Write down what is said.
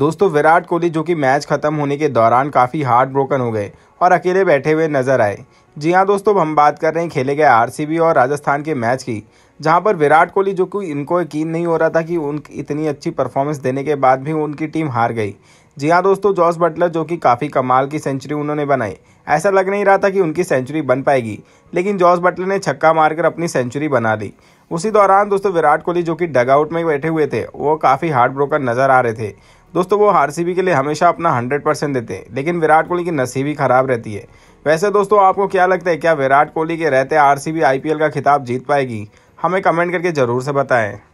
दोस्तों विराट कोहली जो कि मैच खत्म होने के दौरान काफ़ी हार्ट ब्रोकन हो गए और अकेले बैठे हुए नजर आए जी हाँ दोस्तों हम बात कर रहे हैं खेले गए आरसीबी और राजस्थान के मैच की जहां पर विराट कोहली जो कि इनको यकीन नहीं हो रहा था कि उन इतनी अच्छी परफॉर्मेंस देने के बाद भी उनकी टीम हार गई जी हाँ दोस्तों जॉस बटलर जो कि काफ़ी कमाल की सेंचुरी उन्होंने बनाई ऐसा लग नहीं रहा था कि उनकी सेंचुरी बन पाएगी लेकिन जॉस बटलर ने छक्का मारकर अपनी सेंचुरी बना ली उसी दौरान दोस्तों विराट कोहली जो कि डगआउट में बैठे हुए थे वो काफ़ी हार्ड ब्रोकर नज़र आ रहे थे दोस्तों वो आर के लिए हमेशा अपना हंड्रेड परसेंट देते हैं लेकिन विराट कोहली की नसीबी खराब रहती है वैसे दोस्तों आपको क्या लगता है क्या विराट कोहली के रहते आर सी का खिताब जीत पाएगी हमें कमेंट करके ज़रूर से बताएं